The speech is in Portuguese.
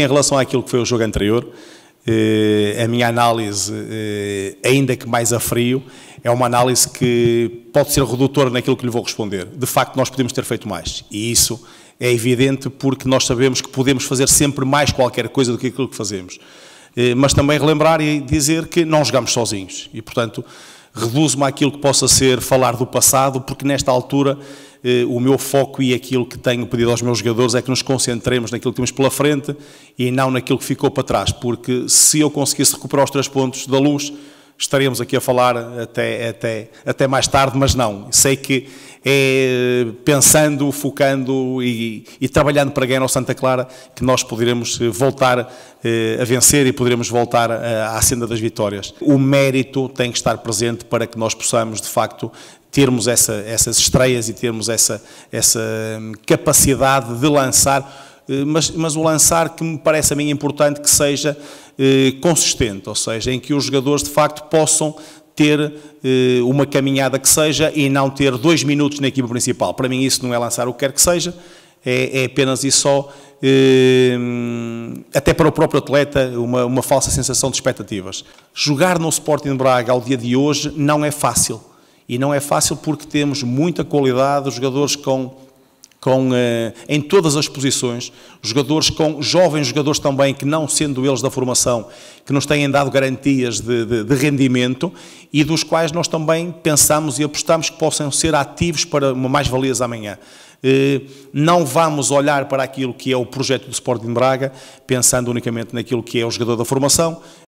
Em relação àquilo que foi o jogo anterior, eh, a minha análise, eh, ainda que mais a frio, é uma análise que pode ser redutora naquilo que lhe vou responder. De facto, nós podemos ter feito mais. E isso é evidente porque nós sabemos que podemos fazer sempre mais qualquer coisa do que aquilo que fazemos. Eh, mas também relembrar e dizer que não jogamos sozinhos. E, portanto, reduzo-me àquilo que possa ser falar do passado, porque nesta altura eh, o meu foco e aquilo que tenho pedido aos meus jogadores é que nos concentremos naquilo que temos pela frente e não naquilo que ficou para trás, porque se eu conseguisse recuperar os três pontos da luz, estaremos aqui a falar até, até, até mais tarde, mas não. Sei que é pensando, focando e, e trabalhando para ganhar o Santa Clara que nós poderemos eh, voltar eh, a vencer e poderemos voltar eh, à senda das vitórias. O mérito tem que estar presente para que nós possamos, de facto, termos essa, essas estreias e termos essa, essa hum, capacidade de lançar, mas, mas o lançar que me parece a mim importante que seja eh, consistente, ou seja, em que os jogadores de facto possam ter eh, uma caminhada que seja e não ter dois minutos na equipa principal. Para mim, isso não é lançar o que quer que seja, é, é apenas e só, eh, até para o próprio atleta, uma, uma falsa sensação de expectativas. Jogar no Sporting Braga ao dia de hoje não é fácil. E não é fácil porque temos muita qualidade, jogadores com com, eh, em todas as posições, jogadores com jovens jogadores também que não sendo eles da formação, que nos têm dado garantias de, de, de rendimento e dos quais nós também pensamos e apostamos que possam ser ativos para uma mais-valia amanhã. Eh, não vamos olhar para aquilo que é o projeto do Sporting Braga, pensando unicamente naquilo que é o jogador da formação,